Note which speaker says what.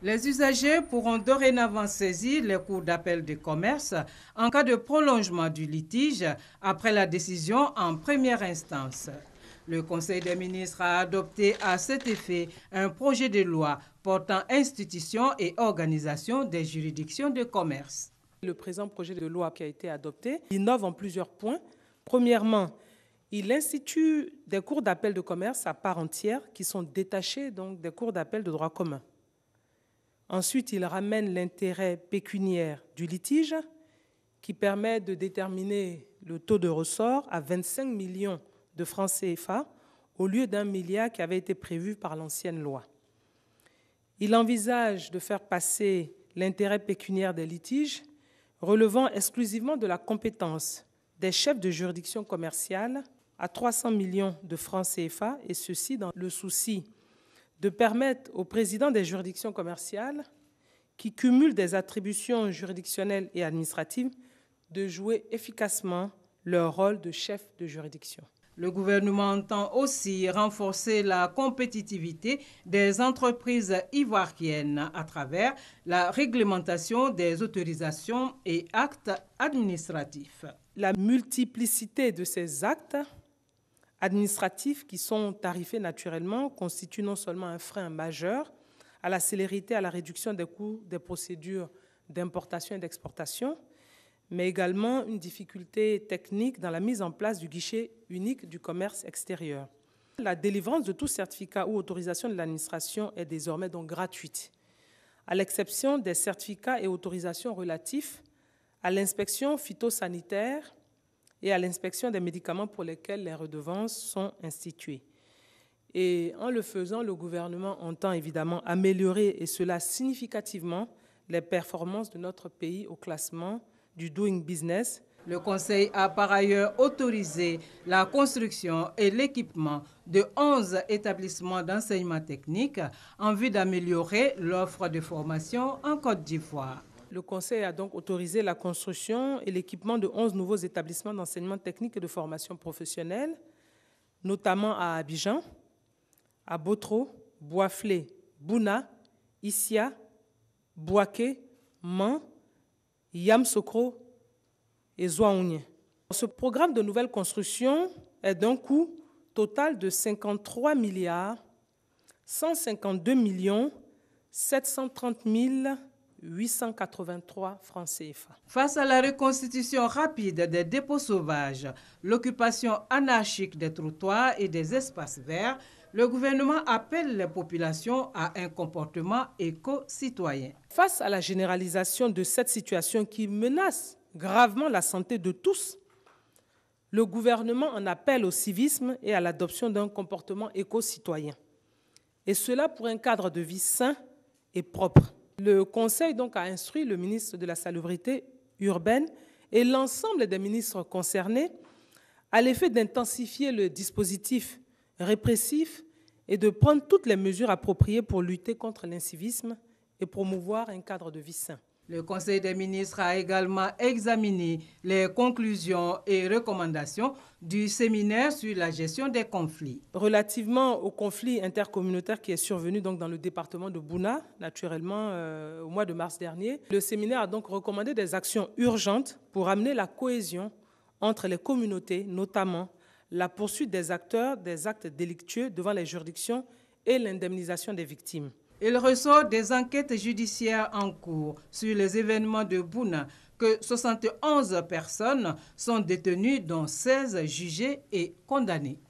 Speaker 1: Les usagers pourront dorénavant saisir les cours d'appel de commerce en cas de prolongement du litige après la décision en première instance. Le Conseil des ministres a adopté à cet effet un projet de loi portant institution et organisation des juridictions de commerce. Le présent projet de loi qui a été adopté innove en plusieurs points. Premièrement, il institue des cours d'appel de commerce à part entière qui sont détachés donc des cours d'appel de droit commun. Ensuite, il ramène l'intérêt pécuniaire du litige, qui permet de déterminer le taux de ressort à 25 millions de francs CFA au lieu d'un milliard qui avait été prévu par l'ancienne loi. Il envisage de faire passer l'intérêt pécuniaire des litiges relevant exclusivement de la compétence des chefs de juridiction commerciale à 300 millions de francs CFA, et ceci dans le souci de permettre aux présidents des juridictions commerciales qui cumulent des attributions juridictionnelles et administratives de jouer efficacement leur rôle de chef de juridiction. Le gouvernement entend aussi renforcer la compétitivité des entreprises ivoiriennes à travers la réglementation des autorisations et actes administratifs. La multiplicité de ces actes administratifs qui sont tarifés naturellement constituent non seulement un frein majeur à la célérité, à la réduction des coûts des procédures d'importation et d'exportation, mais également une difficulté technique dans la mise en place du guichet unique du commerce extérieur. La délivrance de tout certificat ou autorisation de l'administration est désormais donc gratuite, à l'exception des certificats et autorisations relatifs à l'inspection phytosanitaire, et à l'inspection des médicaments pour lesquels les redevances sont instituées. Et en le faisant, le gouvernement entend évidemment améliorer, et cela significativement, les performances de notre pays au classement du Doing Business. Le Conseil a par ailleurs autorisé la construction et l'équipement de 11 établissements d'enseignement technique en vue d'améliorer l'offre de formation en Côte d'Ivoire. Le Conseil a donc autorisé la construction et l'équipement de 11 nouveaux établissements d'enseignement technique et de formation professionnelle, notamment à Abidjan, à Botro, Boiflé, Bouna, Issia, Boaké, Mans, Yamsokro et Zouaouni. Ce programme de nouvelle construction est d'un coût total de 53 milliards 152 millions 730 000 883 francs CFA. Face à la reconstitution rapide des dépôts sauvages, l'occupation anarchique des trottoirs et des espaces verts, le gouvernement appelle les populations à un comportement éco-citoyen. Face à la généralisation de cette situation qui menace gravement la santé de tous, le gouvernement en appelle au civisme et à l'adoption d'un comportement éco-citoyen. Et cela pour un cadre de vie sain et propre. Le Conseil donc a instruit le ministre de la Salubrité urbaine et l'ensemble des ministres concernés à l'effet d'intensifier le dispositif répressif et de prendre toutes les mesures appropriées pour lutter contre l'incivisme et promouvoir un cadre de vie sain. Le Conseil des ministres a également examiné les conclusions et recommandations du séminaire sur la gestion des conflits. Relativement au conflit intercommunautaire qui est survenu donc dans le département de Bouna, naturellement euh, au mois de mars dernier, le séminaire a donc recommandé des actions urgentes pour amener la cohésion entre les communautés, notamment la poursuite des acteurs des actes délictueux devant les juridictions et l'indemnisation des victimes. Il ressort des enquêtes judiciaires en cours sur les événements de Bouna que 71 personnes sont détenues, dont 16 jugées et condamnées.